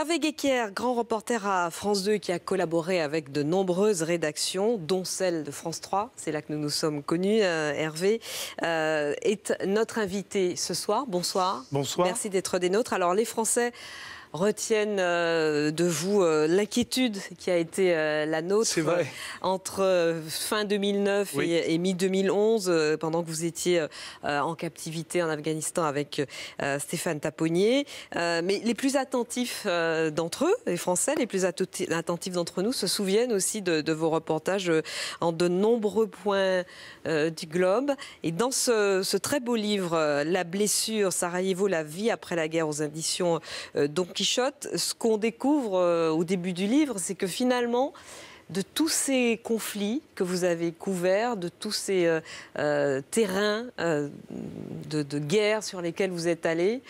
Hervé Guéquier, grand reporter à France 2 qui a collaboré avec de nombreuses rédactions, dont celle de France 3, c'est là que nous nous sommes connus, euh, Hervé, euh, est notre invité ce soir. Bonsoir. Bonsoir. Merci d'être des nôtres. Alors les Français retiennent euh, de vous euh, l'inquiétude qui a été euh, la nôtre entre fin 2009 et, mi-2011, pendant que vous étiez en captivité en Afghanistan avec Stéphane Taponnier. Mais les plus attentifs d'entre eux, les Français, les plus attentifs d'entre nous, se souviennent aussi de, vos reportages en de nombreux points du globe. Et dans ce, très beau livre, La blessure, Sarajevo, la vie après la guerre aux inditions, donc ce qu'on découvre euh, au début du livre, c'est que finalement, de tous ces conflits que vous avez couverts, de tous ces euh, euh, terrains de, guerre sur lesquels vous êtes allé,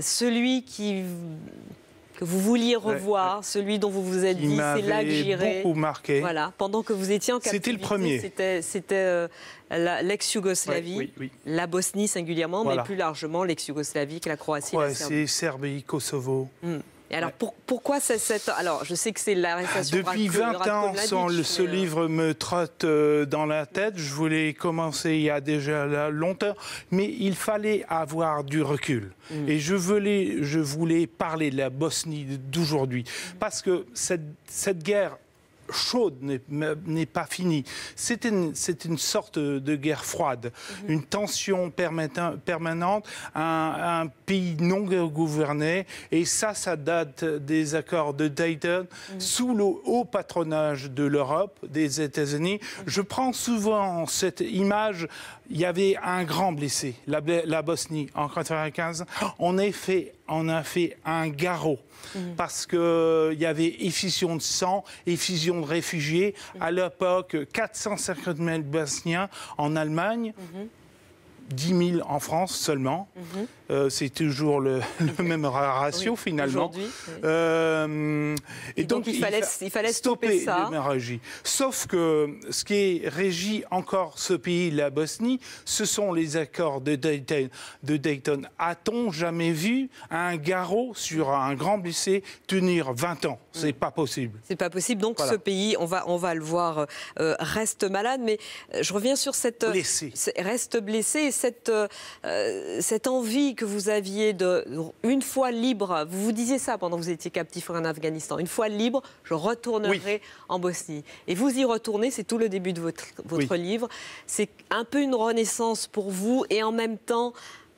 celui qui que vous vouliez revoir, celui dont vous vous êtes dit, c'est là que j'irai. Voilà, pendant que vous étiez en captivité. C'était le premier. C'était, euh, l'ex-Yougoslavie, la Bosnie singulièrement, mais plus largement l'ex-Yougoslavie, que la Croatie, la C'est Serbie, Kosovo. Hmm alors, pourquoi c'est cette... Alors, je sais que c'est l'arrestation... Depuis 20 ans, ce euh, livre me trotte euh, dans la tête. Je voulais commencer il y a déjà longtemps, mais il fallait avoir du recul. Mm. Et je voulais, je voulais parler de la Bosnie d'aujourd'hui. Parce que cette, cette guerre chaude n'est pas finie. C'est une, sorte de guerre froide, mhm. une tension permanente, un, pays non gouverné, et ça, ça date des accords de Dayton, mhm. sous le haut patronage de l'Europe, des États-Unis. Mhm. Je prends souvent cette image, il y avait un grand blessé, la, Bosnie, en 1995. On on a fait un garrot, parce qu'il y avait effusion de sang, effusion réfugiés. Mhm. À l'époque, 450 000 Bosniens en Allemagne, 10 mhm. 000 en France seulement. Mhm. Euh, c'est toujours le, même ratio finalement. Euh, et, donc, il, fallait, il fallait stopper, ça. Sauf que ce qui régit encore ce pays, la Bosnie, ce sont les accords de Dayton. De Dayton. A-t-on jamais vu un garrot sur un grand blessé tenir 20 ans mm. C'est n'est pas possible. C'est pas possible. Donc ce pays, on va, on va le voir, euh, reste malade. Mais je reviens sur cette blessé. reste blessé et cette cette envie que vous aviez une fois libre, vous vous disiez ça pendant que vous étiez captif en Afghanistan, une fois libre, je retournerai en Bosnie. Et vous y retournez, c'est tout le début de votre, livre. C'est un peu une renaissance pour vous et en même temps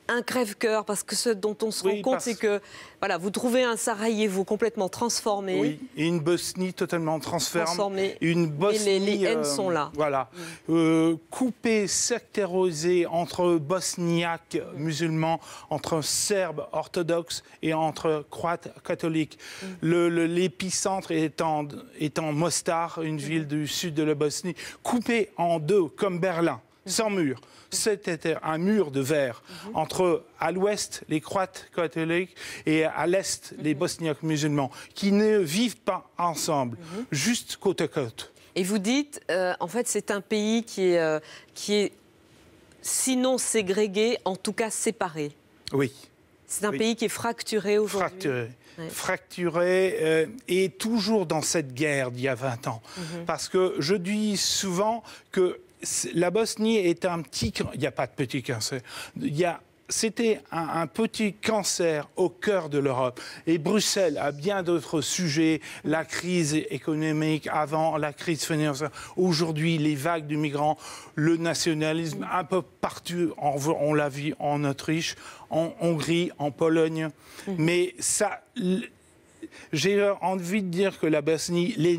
un crève-cœur, parce que ce dont on se rend compte, c'est que voilà, vous trouvez un Sarajevo complètement transformé. Oui, une Bosnie totalement transformée. Une et les, euh, sont là. Voilà. Mm. Euh, coupé, Euh, entre bosniaques musulmans, entre serbes orthodoxes et entre croates catholiques. Mm. L'épicentre étant, étant Mostar, une mm. ville du sud de la Bosnie, coupé en deux, comme Berlin sans mur. C'était un mur de verre mhm. entre à l'ouest les Croates catholiques et à l'est les mhm. Bosniaques musulmans qui ne vivent pas ensemble, mhm. juste côte à côte. Et vous dites, euh, en fait, c'est un pays qui est, euh, qui est sinon ségrégué, en tout cas séparé. Oui. C'est un pays qui est fracturé aujourd'hui. Fracturé. Fracturé euh, et toujours dans cette guerre d'il y a 20 ans. Parce que je dis souvent que la Bosnie est un petit... Il n'y a pas de petit cancer. Il y c'était un, petit cancer au cœur de l'Europe. Et Bruxelles a bien d'autres sujets, la crise économique avant, la crise financière, aujourd'hui les vagues de migrants, le nationalisme, un peu partout, on, l'a vu en Autriche, en Hongrie, en Pologne. Mmh. Mais ça, j'ai envie de dire que la Bosnie, les,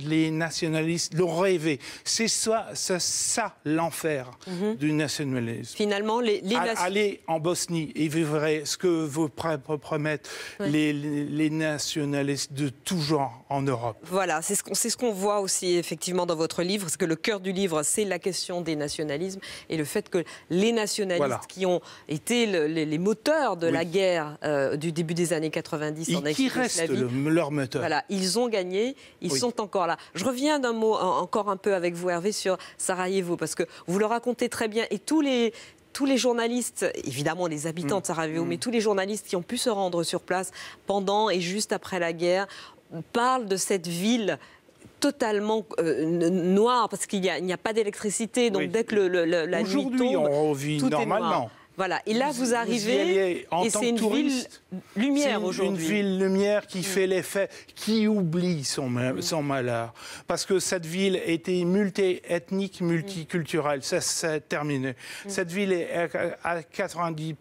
les nationalistes l'ont rêvé. C'est ça, ça l'enfer mhm. du nationalisme. Finalement, les, Aller en Bosnie et vivre ce que vous promettent les, les, nationalistes de tout genre en Europe. Voilà, c'est ce qu'on ce voit aussi effectivement dans votre livre, Parce que le cœur du livre, c'est la question des nationalismes et le fait que les nationalistes qui ont été les, moteurs de la guerre euh, du début des années 90 en qui reste leur moteur. Voilà, ils ont gagné, ils sont encore là. Je reviens d'un mot encore un peu avec vous, Hervé, sur Sarajevo, parce que vous le racontez très bien et tous les, tous les journalistes, évidemment les habitants de mm. Sarajevo, mm. mais tous les journalistes qui ont pu se rendre sur place pendant et juste après la guerre parlent de cette ville totalement euh, noire parce qu'il n'y a, pas d'électricité. Donc dès que la nuit tombe, on tout normalement. Est voilà, et là vous, arrivez, et c'est une ville lumière aujourd'hui. C'est Une ville lumière qui mm. fait l'effet, qui oublie son, mm. son, malheur. Parce que cette ville était multi-ethnique, mm. multiculturelle, ça c'est terminé. Cette ville est à 90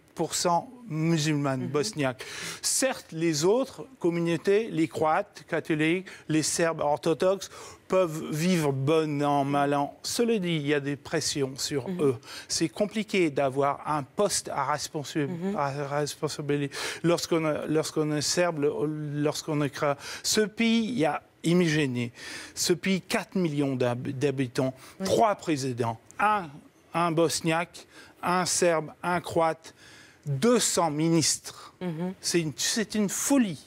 musulmane, mm-hmm. bosniaque. Certes, les autres communautés, les croates catholiques, les serbes orthodoxes, peuvent vivre bon an, mal an. Cela dit, il y a des pressions sur mhm. eux. C'est compliqué d'avoir un poste à, mhm. responsabilité. Lorsqu'on est serbe, lorsqu'on est croate. Ce pays, il y a imaginé ce pays 4 millions d'habitants, 3 trois présidents, un, un bosniaque, un serbe, un croate, 200 ministres. Mhm. C'est une C'est une, folie.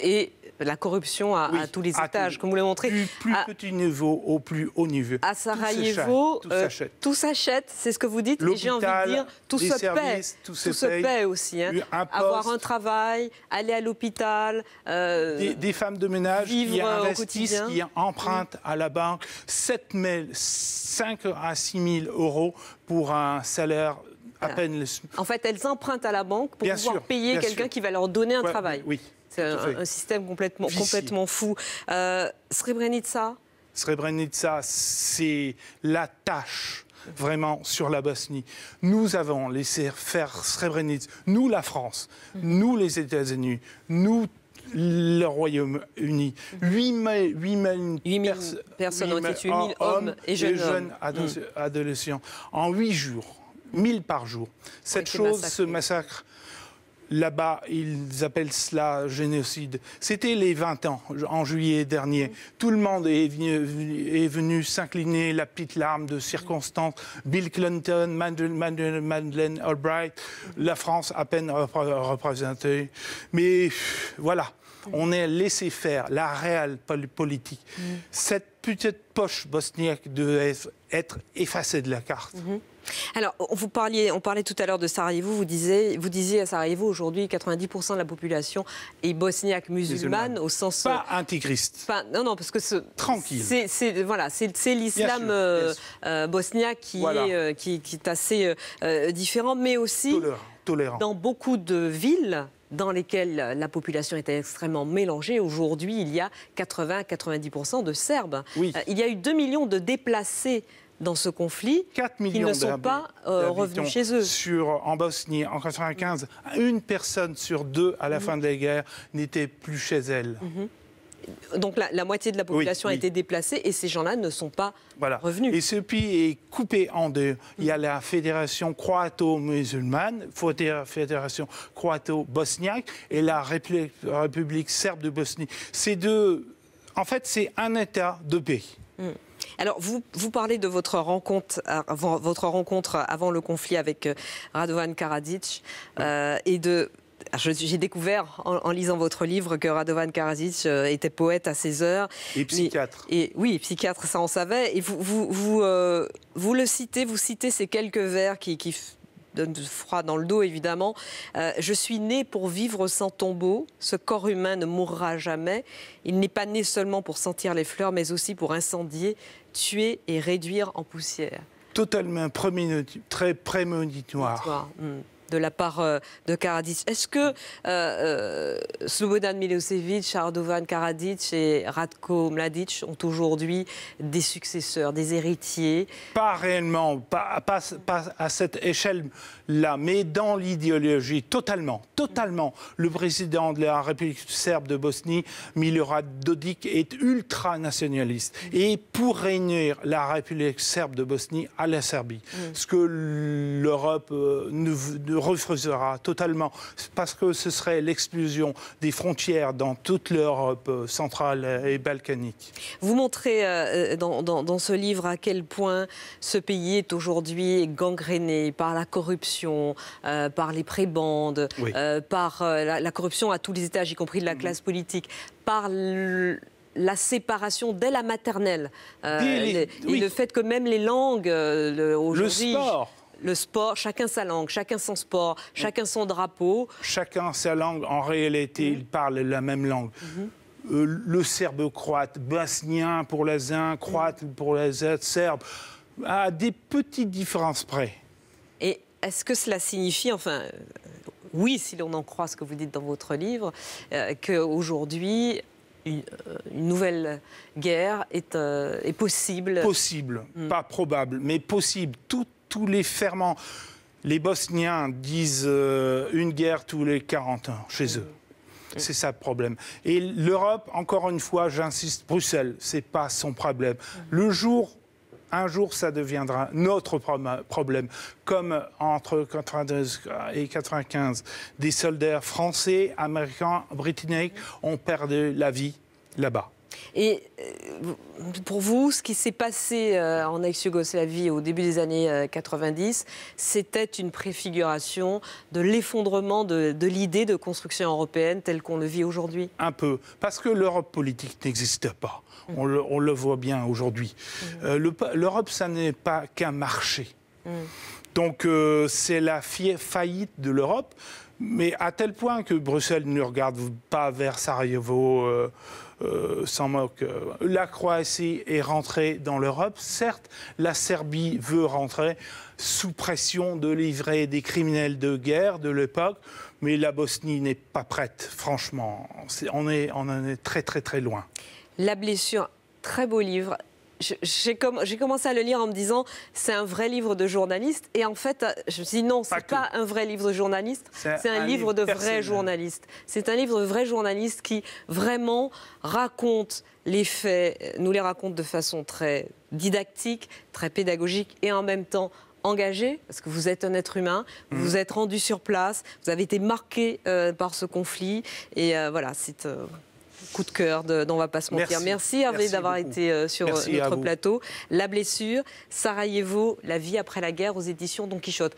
Et la corruption à, tous les étages, comme vous l'avez montré. Du plus petit niveau au plus haut niveau. À Sarajevo, euh, tout s'achète, c'est ce que vous dites. Et j'ai envie de dire, tout se paie. Tout, se, aussi. Hein. Avoir un travail, aller à l'hôpital. Euh, des, femmes de ménage qui investissent, qui empruntent à la banque 7 000, 5 à 6 000 euros pour un salaire en fait, elles empruntent à la banque pour pouvoir payer quelqu'un qui va leur donner un travail. Oui. C'est un, système complètement, complètement fou. Euh, Srebrenica Srebrenica, c'est la tâche vraiment sur la Bosnie. Nous avons laissé faire Srebrenica, nous la France, nous les États-Unis, nous le Royaume-Uni. 8 000, personnes ont été hommes, et jeunes, adolescents, mm. en 8 jours. 1000 par jour. Cette chose, ce massacre, là-bas, ils appellent cela génocide. C'était les 20 ans, en juillet dernier. Mm. Tout le monde est venu, est venu s'incliner la petite larme de circonstance. Bill Clinton, Madeleine, Albright, la France à peine représentée. Mais voilà, mm. on est laissé faire la réelle politique. Mm. Cette petite poche bosniaque devait être effacée de la carte. Mm-hmm. Alors, vous on parlait tout à l'heure de Sarajevo. Vous disiez, vous disiez à Sarajevo aujourd'hui, 90% de la population est bosniaque musulmane au sens euh, pas intégriste. non, non, parce que tranquille. C'est voilà, c'est l'islam euh, euh, bosniaque qui, est, qui, est assez différent, mais aussi Tolérant. dans beaucoup de villes dans lesquelles la population était extrêmement mélangée. Aujourd'hui, il y a 80-90% de Serbes. Oui. il y a eu 2 millions de déplacés dans ce conflit 4 millions qui ne sont pas euh, revenus chez eux. Sur, en Bosnie, en 1995, une personne sur deux à la mhm. fin de la guerre n'était plus chez elle. Mhm. Donc la, moitié de la population a été déplacée et ces gens-là ne sont pas voilà. revenus. Et ce pays est coupé en deux. Il y a mhm. la fédération croato-musulmane, fédération croato-bosniaque et la République serbe de Bosnie. Ces deux, en fait, c'est un État de pays. Alors, vous, vous parlez de votre rencontre, avant, euh, votre rencontre avant le conflit avec euh, Radovan Karadzic euh, et de ah, j'ai découvert en, lisant votre livre que Radovan Karadzic était poète à ses heures. Et psychiatre. et, oui, psychiatre, ça on savait. Et vous, vous, vous, vous, le citez, vous citez ces quelques vers qui, qui donne du froid dans le dos, évidemment. Euh, je suis né pour vivre sans tombeau. Ce corps humain ne mourra jamais. Il n'est pas né seulement pour sentir les fleurs, mais aussi pour incendier, tuer et réduire en poussière. Totalement très prémonitoire. Hmm de la part euh, de Karadzic. Est-ce que euh, euh, Slobodan Milosevic, Ardovan Karadzic et Radko Mladic ont aujourd'hui des successeurs, des héritiers Pas réellement, pas, à cette échelle-là, mais dans l'idéologie, totalement, totalement. Le président de la République serbe de Bosnie, Milorad Dodik, est ultranationaliste et pour réunir la République serbe de Bosnie à la Serbie, mm. ce que l'Europe euh, ne veut ne refusera totalement parce que ce serait l'explosion des frontières dans toute l'Europe euh, centrale et balkanique. Vous montrez euh, euh, dans, ce livre à quel point ce pays est aujourd'hui gangréné par la corruption, par les prébandes, par la, corruption à tous les étages, y compris de la mhm. classe politique, par la séparation dès la maternelle. Et le fait que même les langues, aujourd'hui... Le sport le sport, chacun sa langue, chacun son sport, chacun son drapeau. Chacun sa langue, en réalité, il ils parlent la même langue. Mhm. Euh, le serbe-croate, bosnien pour les uns, croate pour les autres, serbe, à des petites différences près. Et est-ce que cela signifie, enfin, euh, oui, si l'on en croit ce que vous dites dans votre livre, euh, qu'aujourd'hui, une, nouvelle guerre est, est possible Possible, mm. pas probable, mais possible. Tout tous les ferments. Les Bosniens disent euh, une guerre tous les 40 ans chez eux. C'est ça le problème. Et l'Europe, encore une fois, j'insiste, Bruxelles, c'est pas son problème. Le jour, un jour, ça deviendra notre problème. Comme entre 1992 et 95, des soldats français, américains, britanniques ont perdu la vie là-bas. Et euh, pour vous, ce qui s'est passé euh, en ex-Yougoslavie au début des années 90, euh, c'était une préfiguration de l'effondrement de, l'idée de construction européenne telle qu'on le vit aujourd'hui Un peu, parce que l'Europe politique n'existe pas. Mm. On, le, voit bien aujourd'hui. Mm. L'Europe, ça n'est pas qu'un marché. Mm. Donc c'est la faillite de l'Europe mais à tel point que Bruxelles ne regarde pas vers Sarajevo euh, euh sans moque. La Croatie est rentrée dans l'Europe. Certes, la Serbie veut rentrer sous pression de livrer des criminels de guerre de l'époque, mais la Bosnie n'est pas prête, franchement. on, est, on en est très très très loin. La blessure, très beau livre, j'ai commencé à le lire en me disant c'est un vrai livre de journaliste et en fait je me suis dit non c'est pas, pas un vrai livre de journaliste c'est un, livre, de vrai journaliste c'est un livre de vrai journaliste qui vraiment raconte les faits nous les raconte de façon très didactique très pédagogique et en même temps engagé, parce que vous êtes un être humain, vous mmh. vous êtes rendu sur place, vous avez été marqué euh, par ce conflit, et euh, voilà, c'est... Euh, coup de cœur de, ne va pas se mentir. Merci, Hervé d'avoir été euh, sur euh, notre plateau. La blessure, Sarajevo, la vie après la guerre aux éditions Don Quichotte.